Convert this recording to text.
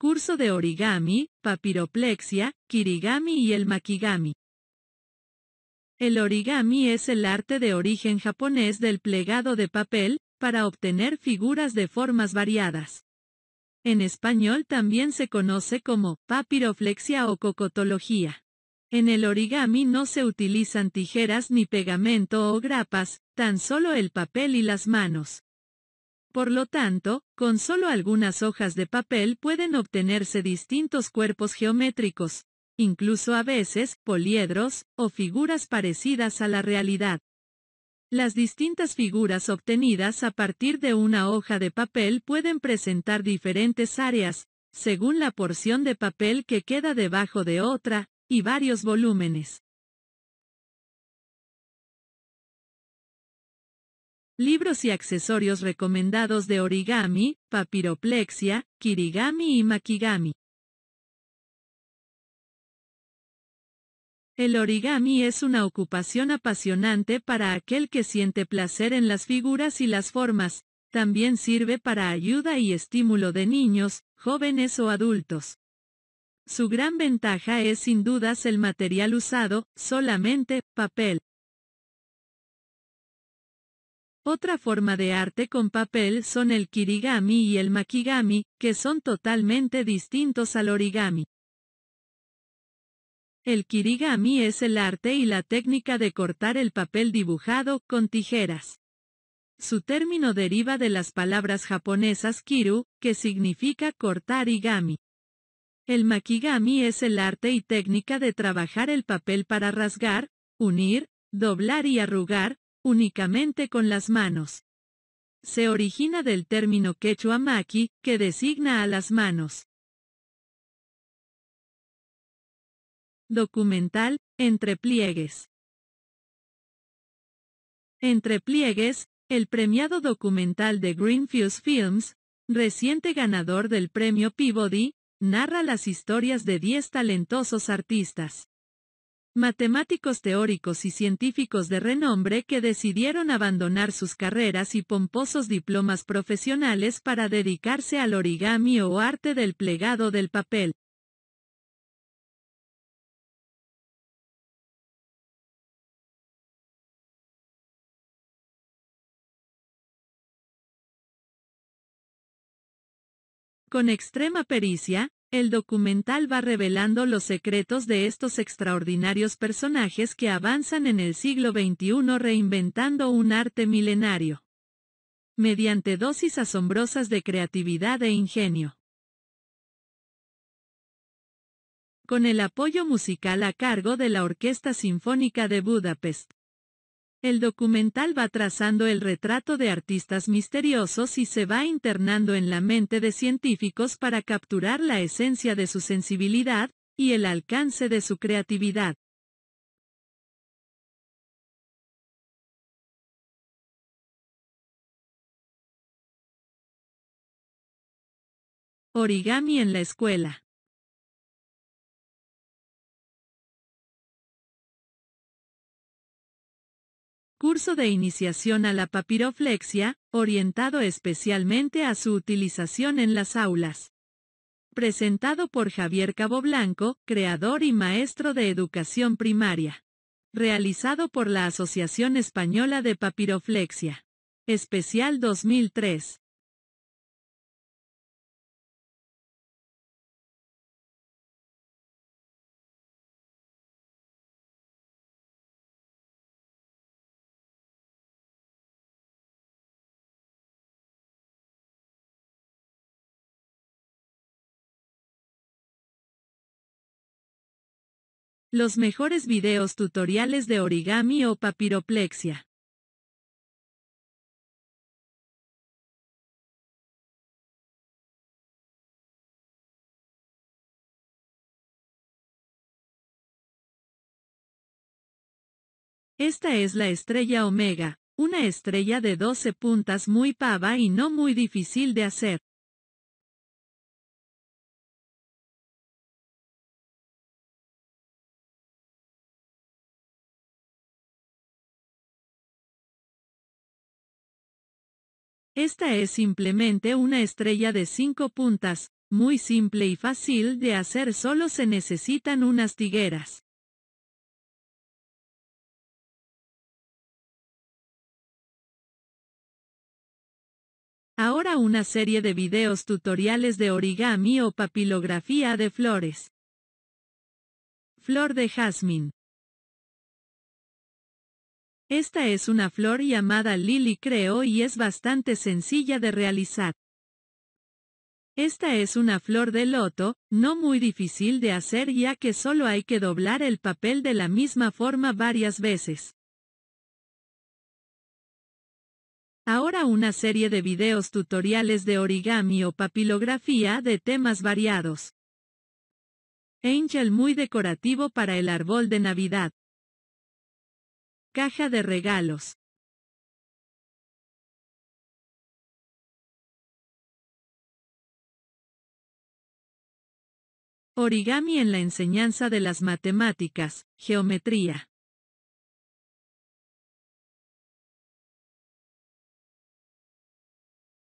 Curso de origami, papiroplexia, kirigami y el makigami. El origami es el arte de origen japonés del plegado de papel, para obtener figuras de formas variadas. En español también se conoce como papiroflexia o cocotología. En el origami no se utilizan tijeras ni pegamento o grapas, tan solo el papel y las manos. Por lo tanto, con solo algunas hojas de papel pueden obtenerse distintos cuerpos geométricos, incluso a veces, poliedros, o figuras parecidas a la realidad. Las distintas figuras obtenidas a partir de una hoja de papel pueden presentar diferentes áreas, según la porción de papel que queda debajo de otra, y varios volúmenes. Libros y accesorios recomendados de origami, papiroplexia, kirigami y makigami. El origami es una ocupación apasionante para aquel que siente placer en las figuras y las formas. También sirve para ayuda y estímulo de niños, jóvenes o adultos. Su gran ventaja es sin dudas el material usado, solamente papel. Otra forma de arte con papel son el kirigami y el makigami, que son totalmente distintos al origami. El kirigami es el arte y la técnica de cortar el papel dibujado con tijeras. Su término deriva de las palabras japonesas kiru, que significa cortar y gami. El makigami es el arte y técnica de trabajar el papel para rasgar, unir, doblar y arrugar, únicamente con las manos. Se origina del término quechua maqui, que designa a las manos. Documental, Entre pliegues. Entre pliegues, el premiado documental de Greenfuse Films, reciente ganador del premio Peabody, narra las historias de 10 talentosos artistas matemáticos teóricos y científicos de renombre que decidieron abandonar sus carreras y pomposos diplomas profesionales para dedicarse al origami o arte del plegado del papel. Con extrema pericia, el documental va revelando los secretos de estos extraordinarios personajes que avanzan en el siglo XXI reinventando un arte milenario. Mediante dosis asombrosas de creatividad e ingenio. Con el apoyo musical a cargo de la Orquesta Sinfónica de Budapest. El documental va trazando el retrato de artistas misteriosos y se va internando en la mente de científicos para capturar la esencia de su sensibilidad y el alcance de su creatividad. Origami en la escuela. Curso de iniciación a la papiroflexia, orientado especialmente a su utilización en las aulas. Presentado por Javier Caboblanco, creador y maestro de educación primaria. Realizado por la Asociación Española de Papiroflexia. Especial 2003. Los mejores videos tutoriales de origami o papiroplexia. Esta es la estrella Omega, una estrella de 12 puntas muy pava y no muy difícil de hacer. Esta es simplemente una estrella de cinco puntas, muy simple y fácil de hacer solo se necesitan unas tigueras. Ahora una serie de videos tutoriales de origami o papilografía de flores. Flor de jazmín. Esta es una flor llamada Lily Creo y es bastante sencilla de realizar. Esta es una flor de loto, no muy difícil de hacer ya que solo hay que doblar el papel de la misma forma varias veces. Ahora una serie de videos tutoriales de origami o papilografía de temas variados. Angel muy decorativo para el árbol de Navidad. Caja de regalos. Origami en la enseñanza de las matemáticas, geometría.